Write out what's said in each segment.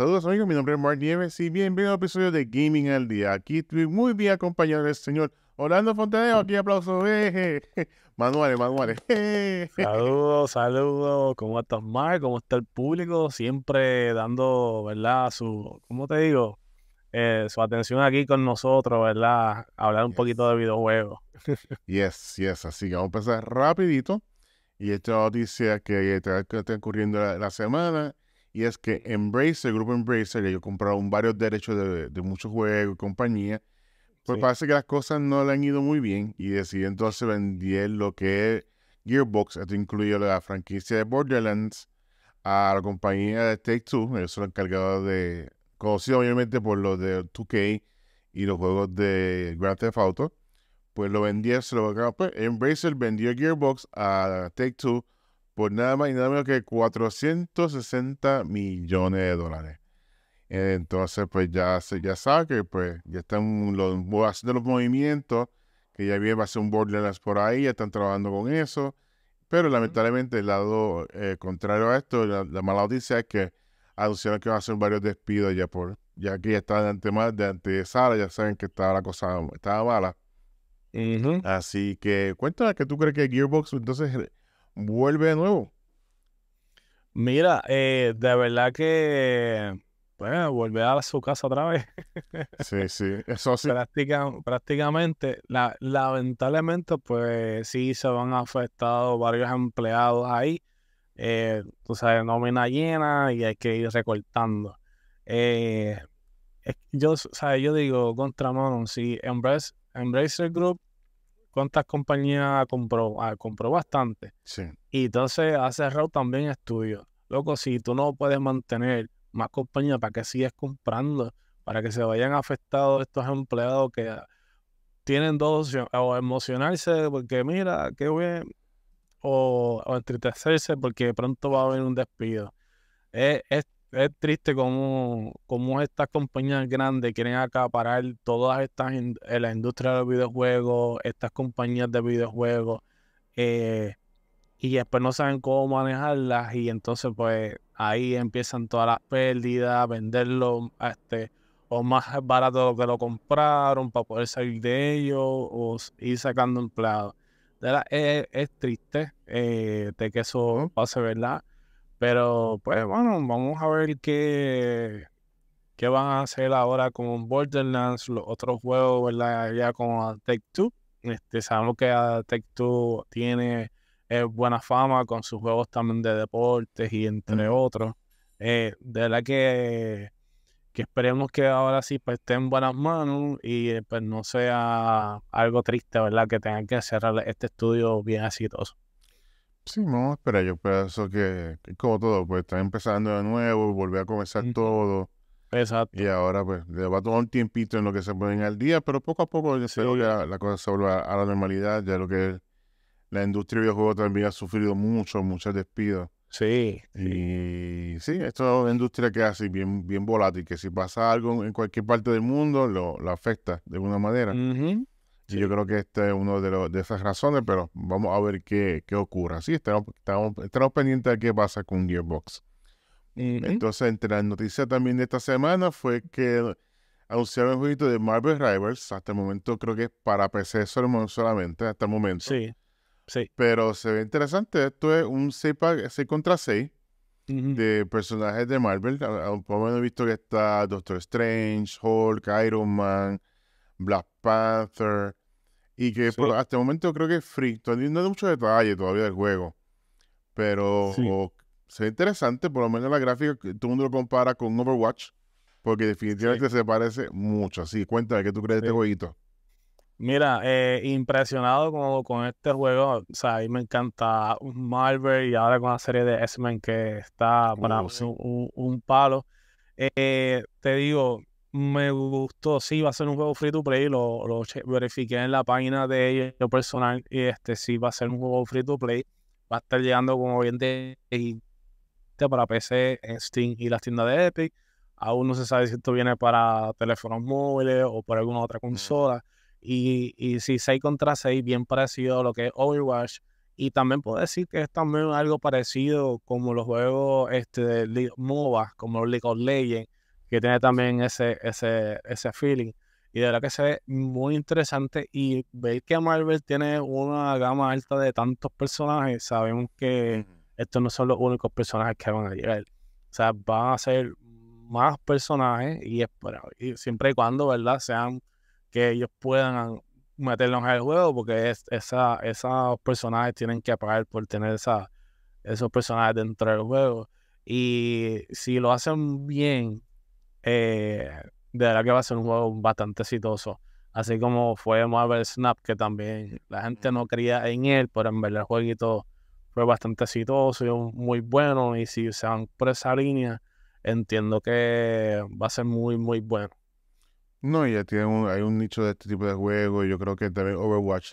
Saludos amigos, mi nombre es Mark Nieves y bienvenido al episodio de Gaming al Día. Aquí estoy muy bien acompañado del señor Orlando Fontaneo, aquí aplauso. Eh, Manuales, manuales. Saludos, saludos. ¿Cómo estás, Mark? ¿Cómo está el público? Siempre dando, ¿verdad? Su, ¿cómo te digo? Eh, su atención aquí con nosotros, ¿verdad? Hablar un poquito de videojuegos. yes, yes. Así que vamos a empezar rapidito. Y esta noticia que está, ocurriendo la semana y es que Embracer, el grupo Embracer, ellos compraron varios derechos de, muchos juegos y compañía. Pues parece que las cosas no le han ido muy bien y decidí entonces vender lo que es Gearbox, esto incluye la franquicia de Borderlands, a la compañía de Take Two, ellos son encargados de, conocido obviamente por los de 2K y los juegos de Grand Theft Auto, pues lo vendía, se lo pues Embracer vendió Gearbox a Take Two por pues nada más y nada menos que 460 millones de dólares. Entonces, pues ya, se, ya sabe que pues, ya están los, haciendo los movimientos, que ya viene, a ser un Borderlands por ahí, ya están trabajando con eso. Pero lamentablemente, el lado eh, contrario a esto, la, mala noticia es que anunciaron que van a hacer varios despidos ya por, ya que ya están de antemano, de ya saben que estaba la cosa, estaba mala. Así que cuéntame que tú crees que Gearbox entonces vuelve de nuevo. Mira, eh, de verdad que bueno, volver a su casa otra vez. sí, sí, eso sí. prácticamente, la, lamentablemente, pues sí se van afectados varios empleados ahí. Eh, tú sabes, nómina llena y hay que ir recortando. Eh, yo, yo digo, contra mano, si Embrace, Embracer Group cuántas compañías compró, compró bastante. Y entonces ha cerrado también estudios. Loco, si tú no puedes mantener más compañías, ¿para que sigues comprando? Para que se vayan afectados estos empleados que tienen dos opciones, o emocionarse porque mira, qué bien, o, entristecerse porque pronto va a haber un despido. Es, es triste como estas compañías grandes quieren acaparar todas estas en eh, la industria de los videojuegos, estas compañías de videojuegos, eh, y después no saben cómo manejarlas, y entonces pues ahí empiezan todas las pérdidas, venderlo este, o más barato de lo que lo compraron para poder salir de ellos o ir sacando empleados. es, triste eh, de que eso pase, ¿verdad? Pero pues bueno, vamos a ver qué, qué van a hacer ahora con Borderlands, los otros juegos, ¿verdad? Ya con Take Two. Este, sabemos que Take Two tiene eh, buena fama con sus juegos también de deportes y entre otros. Eh, de verdad que, que esperemos que ahora sí pues, esté en buenas manos y eh, pues no sea algo triste, ¿verdad? Que tengan que cerrar este estudio bien exitoso. Sí, no, espera, yo pienso que, que como todo, pues está empezando de nuevo, volver a comenzar todo. Exacto. Y ahora, pues, le va un tiempito en lo que se ponen al día, pero poco a poco yo la, cosa se vuelve a, la normalidad, ya lo que la industria de videojuegos también ha sufrido mucho, muchos despidos. Sí. Y sí, esto es industria que hace bien, bien volátil, que si pasa algo en cualquier parte del mundo, lo, afecta de alguna manera. Ajá yo creo que este es uno de, de, esas razones, pero vamos a ver qué, qué ocurre. estamos, estamos, pendientes de qué pasa con Gearbox. Entonces, entre las noticias también de esta semana fue que anunciaron el jueguito de Marvel Rivals. Hasta el momento creo que es para PC solamente, hasta el momento. Sí, sí. Pero se ve interesante. Esto es un 6, contra 6 de personajes de Marvel. Por lo menos he visto que está Doctor Strange, Hulk, Iron Man, Black Panther, y que hasta el momento creo que es free. No hay mucho detalle todavía del juego. Pero se ve interesante, por lo menos la gráfica, todo el mundo lo compara con Overwatch. Porque definitivamente se parece mucho. Así, cuéntame, ¿qué tú crees de este jueguito? Mira, eh, impresionado con, con, este juego. O sea, a mí me encanta Marvel y ahora con la serie de X-Men que está oh, para un, palo. Eh, te digo, me gustó, sí, va a ser un juego free to play, lo, lo verifiqué en la página de ellos personal, y este sí va a ser un juego free to play, va a estar llegando como bien de para PC, Steam y las tiendas de Epic, aún no se sabe si esto viene para teléfonos móviles o por alguna otra consola, y, si 6 contra 6, bien parecido a lo que es Overwatch, y también puedo decir que es también algo parecido como los juegos este, de MOBA, como League of Legends, que tiene también ese, ese, ese feeling. Y de verdad que se ve muy interesante. Y ver que Marvel tiene una gama alta de tantos personajes, sabemos que estos no son los únicos personajes que van a llegar. O sea, van a ser más personajes y, y siempre y cuando, ¿verdad? Sean que ellos puedan meterlos en el juego, porque es, esa, esos personajes tienen que pagar por tener esa, esos personajes dentro del juego. Y si lo hacen bien, eh, de verdad que va a ser un juego bastante exitoso. Así como fue Marvel Snap, que también la gente no creía en él, pero en ver el jueguito fue bastante exitoso y muy bueno. Y si se van por esa línea, entiendo que va a ser muy, muy bueno. No, ya tiene un, hay un nicho de este tipo de juego. Y yo creo que también Overwatch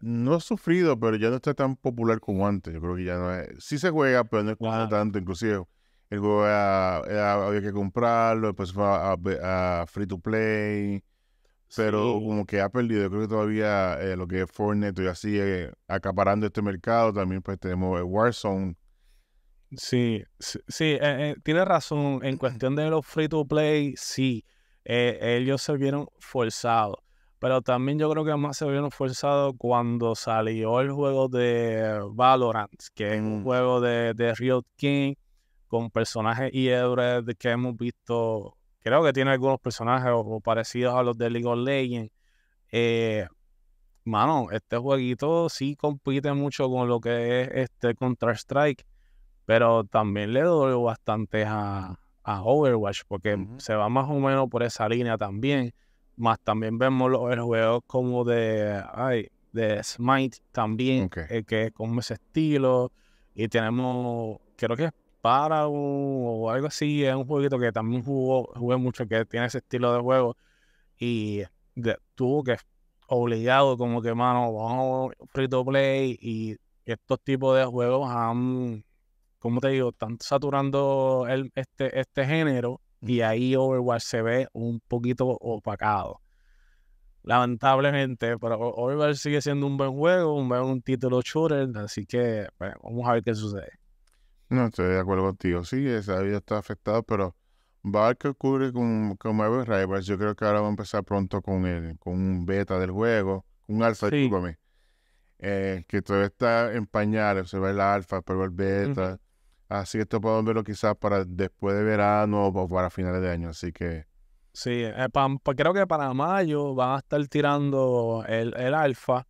no ha sufrido, pero ya no está tan popular como antes. Yo creo que ya no es. Sí se juega, pero no es tanto. Inclusive el juego había que comprarlo, después fue a, free to play. Pero como que ha perdido, creo que todavía eh, lo que es Fortnite y así acaparando este mercado, también pues tenemos Warzone. Sí, sí, eh, eh, tiene razón. En cuestión de los free to play, sí, ellos se vieron forzados. Pero también yo creo que más se vieron forzados cuando salió el juego de Valorant, que es un juego de, de Riot King con personajes y héroes que hemos visto. Creo que tiene algunos personajes o, parecidos a los de League of Legends. Eh, mano, este jueguito sí compite mucho con lo que es este Counter-Strike, pero también le doy bastante a, Overwatch, porque se va más o menos por esa línea también. Más también vemos los juegos como de, Smite también, eh, que es como ese estilo. Y tenemos, creo que es para o algo así, es un jueguito que también jugó, jugué mucho, que tiene ese estilo de juego y tuvo que obligado como que, mano, vamos free to play y estos tipos de juegos han, como te digo, están saturando el, este, este género y ahí Overwatch se ve un poquito opacado. Lamentablemente, pero Overwatch sigue siendo un buen juego, un buen título shooter, así que pues, vamos a ver qué sucede. No estoy de acuerdo contigo. Sí, esa vida está afectada, pero va a ver qué ocurre con, con Marvel Rivals. Yo creo que ahora va a empezar pronto con él, con un beta del juego, un alfa, sí. Eh, que todavía está en pañales, se va el alfa, pero el beta. Así que esto podemos verlo quizás para después de verano o para finales de año. Así que Sí, eh, pues, creo que para mayo van a estar tirando el, alfa.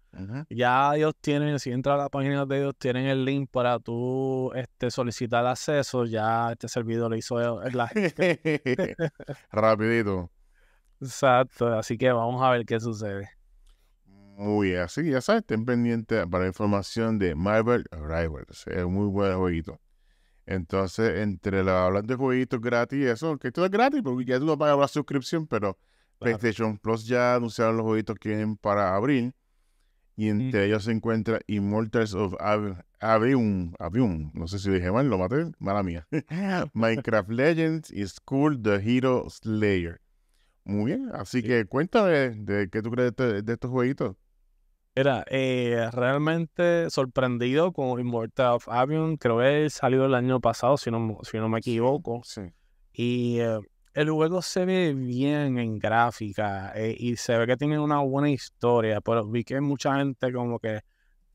Ya ellos tienen, si entras a la página de ellos, tienen el link para tú este, solicitar acceso. Ya este servidor hizo el, Rapidito. Exacto, así que vamos a ver qué sucede. Muy así ya sabes, estén pendientes para información de Marvel Rivals. Es muy buen jueguito. Entonces, entre la hablan de jueguitos gratis y eso, que esto es gratis, porque ya tú no pagas la suscripción, pero PlayStation Plus ya anunciaron los jueguitos que vienen para abril. Y entre ellos se encuentra Immortals of Avium, Avium, no sé si dije mal, lo maté, mala mía. Minecraft Legends y School the Hero Slayer. Muy bien, así que cuéntame de, qué tú crees de estos jueguitos. Era eh, realmente sorprendido con Immortal of Avion. Creo que salió el año pasado, si no, si no me equivoco. Y eh, el juego se ve bien en gráfica eh, y se ve que tiene una buena historia, pero vi que mucha gente como que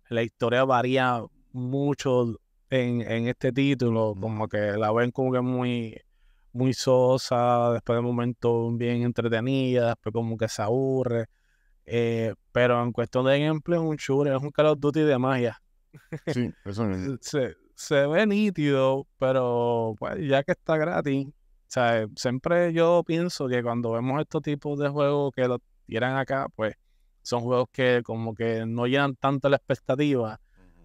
la historia varía mucho en, este título, como que la ven como que muy, muy sosa, después de un momento bien entretenida, después como que se aburre. Eh, pero en cuestión de ejemplo es un shooter, es un Call of Duty de magia. Sí, eso se, se ve nítido, pero pues, ya que está gratis, o sea, siempre yo pienso que cuando vemos estos tipos de juegos que lo tiran acá, pues son juegos que como que no llenan tanto la expectativa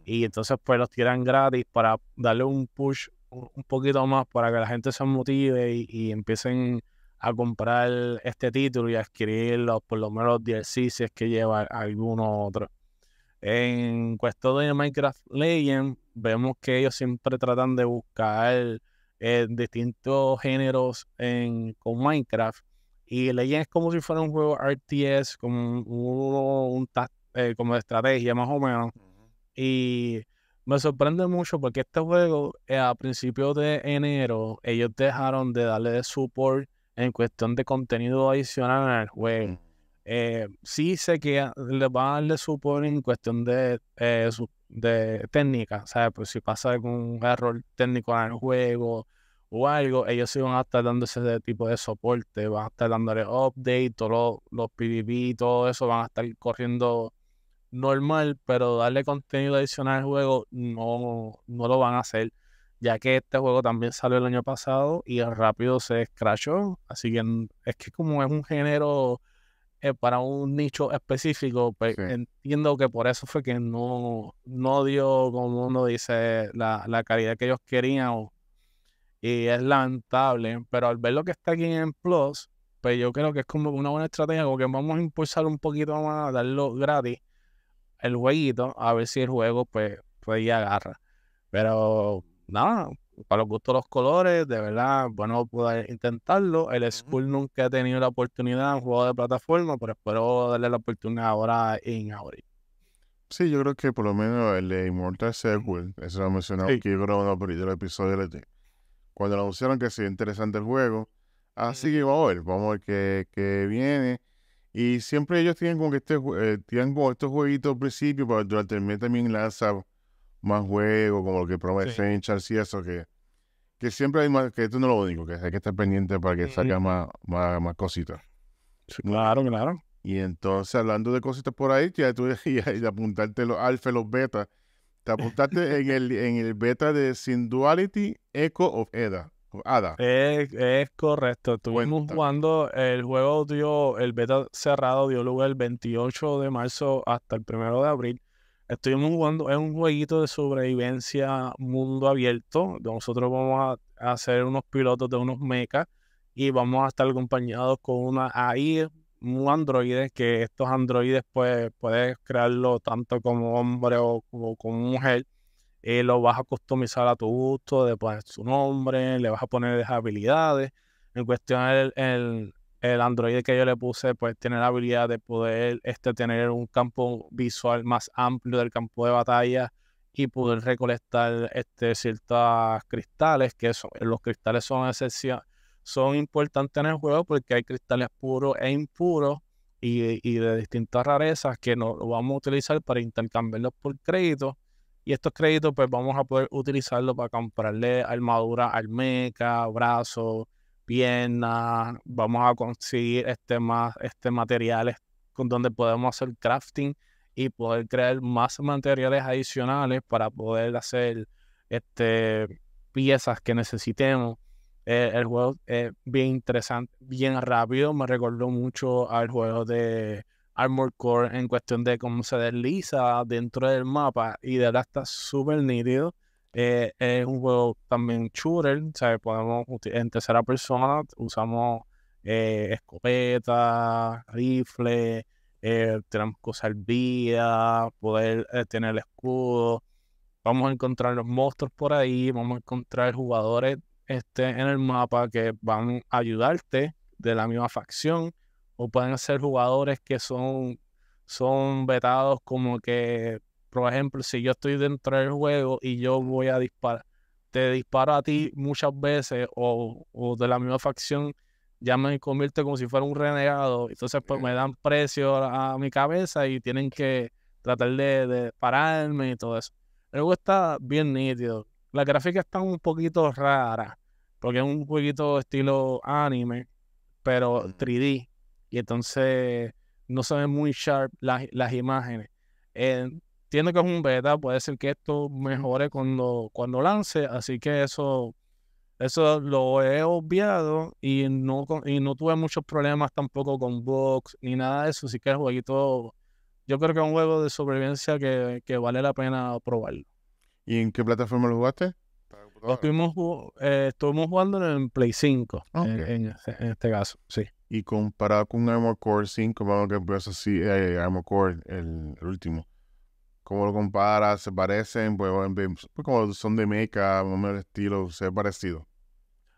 y entonces pues los tiran gratis para darle un push un poquito más para que la gente se motive y empiecen a comprar este título y escribir los, por lo menos los que lleva alguno otro. En cuestión de Minecraft Legends, vemos que ellos siempre tratan de buscar eh, distintos géneros en, con Minecraft. Y Legends es como si fuera un juego RTS, como un, eh, como de estrategia más o menos. Y me sorprende mucho porque este juego eh, a principios de enero ellos dejaron de darle de support en cuestión de contenido adicional en el juego. Mm. Eh, sí sé que le van a darle support en cuestión de, eh, de técnica, ¿sabes? Pues si pasa algún error técnico en el juego o algo, ellos sí van a estar dando ese tipo de soporte, van a estar dándole update, todos los, los PvP, todo eso van a estar corriendo normal, pero darle contenido adicional al juego no, no lo van a hacer ya que este juego también salió el año pasado y rápido se escrachó. Así que es que como es un género eh, para un nicho específico, pues entiendo que por eso fue que no, no dio, como uno dice, la, calidad que ellos querían. y es lamentable, pero al ver lo que está aquí en Plus, pues yo creo que es como una buena estrategia, porque vamos a impulsar un poquito más, a darlo gratis el jueguito, a ver si el juego pues, pues ya agarra. Pero nada, para los gustos los colores, de verdad, bueno, poder intentarlo. El School nunca ha tenido la oportunidad en juego de plataforma, pero espero darle la oportunidad ahora en abril. Sí, yo creo que por lo menos el de Immortal Sequel, eso lo he mencionado que yo creo en el episodio de cuando anunciaron que sería interesante el juego. Así que vamos a ver, vamos a ver qué, viene. Y siempre ellos tienen como que este, eh, tienen como estos jueguitos al principio, pero durante el mes también lanzan más juegos, como lo que promete sí. y eso, que, que siempre hay más, que esto no es lo único, que hay que estar pendiente para que salga más, más, cositas. Claro, claro. Y entonces, hablando de cositas por ahí, ya tú y, y apuntarte los alfa, los beta. Te apuntaste en el, en el beta de Sin Duality Echo of Eda. Ada. Es, correcto. Estuvimos jugando, el juego dio, el beta cerrado dio lugar el 28 de marzo hasta el 1 de abril. Estoy jugando, es un jueguito de sobrevivencia mundo abierto. Nosotros vamos a, hacer unos pilotos de unos mechas y vamos a estar acompañados con una AI, un androide, que estos androides pues, puedes crearlo tanto como hombre o como, mujer. Eh, lo vas a customizar a tu gusto, Después poner su nombre, le vas a poner habilidades. En cuestión, el, el, el androide que yo le puse pues tiene la habilidad de poder este, tener un campo visual más amplio del campo de batalla y poder recolectar este, ciertos cristales, que son, los cristales son son importantes en el juego porque hay cristales puros e impuros y, de distintas rarezas que nos lo vamos a utilizar para intercambiarlos por créditos. Y estos créditos pues vamos a poder utilizarlos para comprarle armadura al mecha, brazos, Bien, vamos a conseguir este, más, este materiales con donde podemos hacer crafting y poder crear más materiales adicionales para poder hacer este, piezas que necesitemos. Eh, el juego es bien interesante, bien rápido, me recordó mucho al juego de Armor Core en cuestión de cómo se desliza dentro del mapa y de verdad está súper nítido. Eh, es un juego también shooter, ¿sabes? Podemos, en tercera persona usamos eh, escopeta, rifle, eh, tenemos cosas al poder eh, tener escudo. Vamos a encontrar los monstruos por ahí, vamos a encontrar jugadores este, en el mapa que van a ayudarte de la misma facción o pueden ser jugadores que son, son vetados como que por ejemplo, si yo estoy dentro del juego y yo voy a disparar, te disparo a ti muchas veces o, o de la misma facción, ya me convierte como si fuera un renegado. Entonces, pues me dan precio a, mi cabeza y tienen que tratar de, pararme y todo eso. El juego está bien nítido. La gráfica está un poquito rara porque es un jueguito estilo anime, pero 3D. Y entonces no se ven muy sharp las, imágenes entiendo que es un beta, puede ser que esto mejore cuando, cuando lance, así que eso, eso lo he obviado y no, no tuve muchos problemas tampoco con box ni nada de eso, así que el jueguito, yo creo que es un juego de sobrevivencia que, vale la pena probarlo. ¿Y en qué plataforma lo jugaste? Eh, estuvimos, jugando en Play 5, en, este caso, sí. Y comparado con Armor Core 5, vamos que eso así, Armor Core, el último ¿Cómo lo comparas? ¿Se parecen? Pues, pues como son de mecha, más estilo, se ve parecido.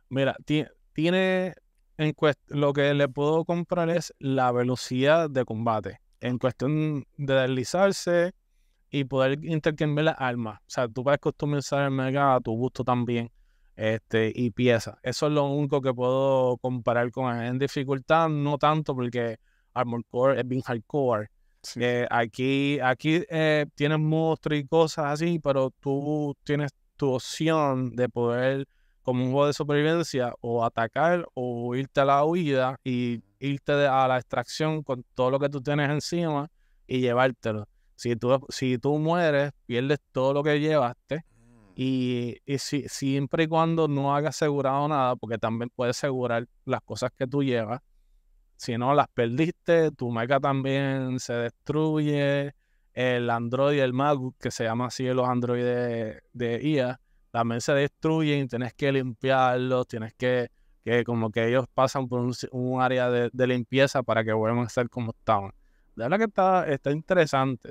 Mira, tiene en lo que le puedo comprar es la velocidad de combate. En cuestión de deslizarse y poder intercambiar las armas. O sea, tú puedes customizar el mega a tu gusto también. Este, y piezas. Eso es lo único que puedo comparar con él. En dificultad, no tanto, porque Armor Core es bien hardcore. Eh, aquí aquí eh, tienes monstruos y cosas así, pero tú tienes tu opción de poder, como un juego de supervivencia, o atacar o irte a la huida y irte a la extracción con todo lo que tú tienes encima y llevártelo. Si tú, si tú mueres, pierdes todo lo que llevaste. Mm. Y, siempre y cuando no hagas asegurado nada, porque también puedes asegurar las cosas que tú llevas, si no las perdiste, tu meca también se destruye. El Android, el MacBook, que se llama así los Android de, IA, también se destruyen. Tienes que limpiarlos, tienes que, que como que ellos pasan por un, área de, limpieza para que vuelvan a ser como estaban. De verdad que está, está interesante.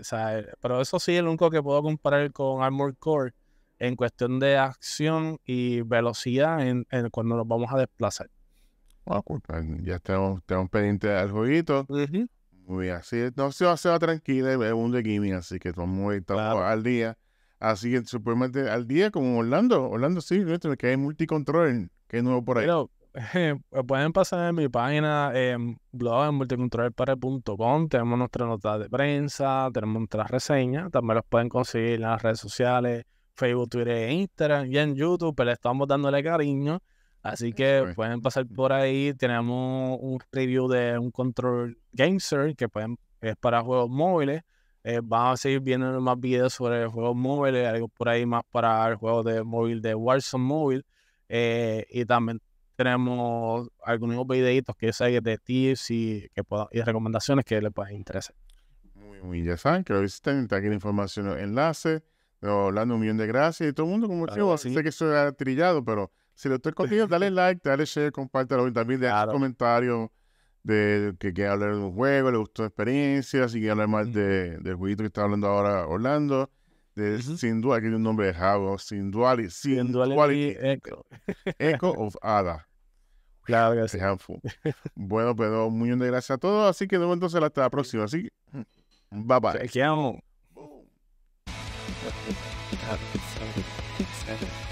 pero eso sí, el único que puedo comparar con Armor Core en cuestión de acción y velocidad en cuando nos vamos a desplazar ya estamos tenemos pendiente jueguito. Muy bien, así no se va, a tranquila y un de gaming, así que estamos muy al día. Así que supuestamente al día como Orlando. Orlando sí, que hay multicontrol, que nuevo por ahí. Pero, pues pueden pasar en mi página, em, blog en multicontrolpare.com. Tenemos nuestras notas de prensa, tenemos nuestras reseñas. También los pueden conseguir en las redes sociales, Facebook, Twitter e Instagram y en YouTube. Pero le estamos dándole cariño Así que pueden pasar mm. por ahí. Tenemos un preview de un control gamer que pueden, es para juegos móviles. Eh, vamos a seguir viendo más videos sobre juegos móviles, algo por ahí más para el juego de móvil de Warzone Móvil. Eh, y también tenemos algunos videitos que sé de tips y, que y recomendaciones que les puedan interesar. Muy, muy, ya saben que lo visiten. Está aquí la información, el enlace. hablando un millón de gracias. Y todo el mundo, como sé que eso era trillado, pero si lo estoy contenido, dale like, dale share, compártelo. Y también deja comentarios de que quiere hablar de un juego, le gustó la experiencia, si quiere hablar más de, del jueguito que está hablando ahora Orlando. De, Sin duda, que tiene un nombre de Javo, sin duality. Sin Echo. Echo of Ada. Claro gracias Bueno, pero muy bien, gracias a todos. Así que nos vemos entonces hasta la próxima. Así que, mm, bye bye.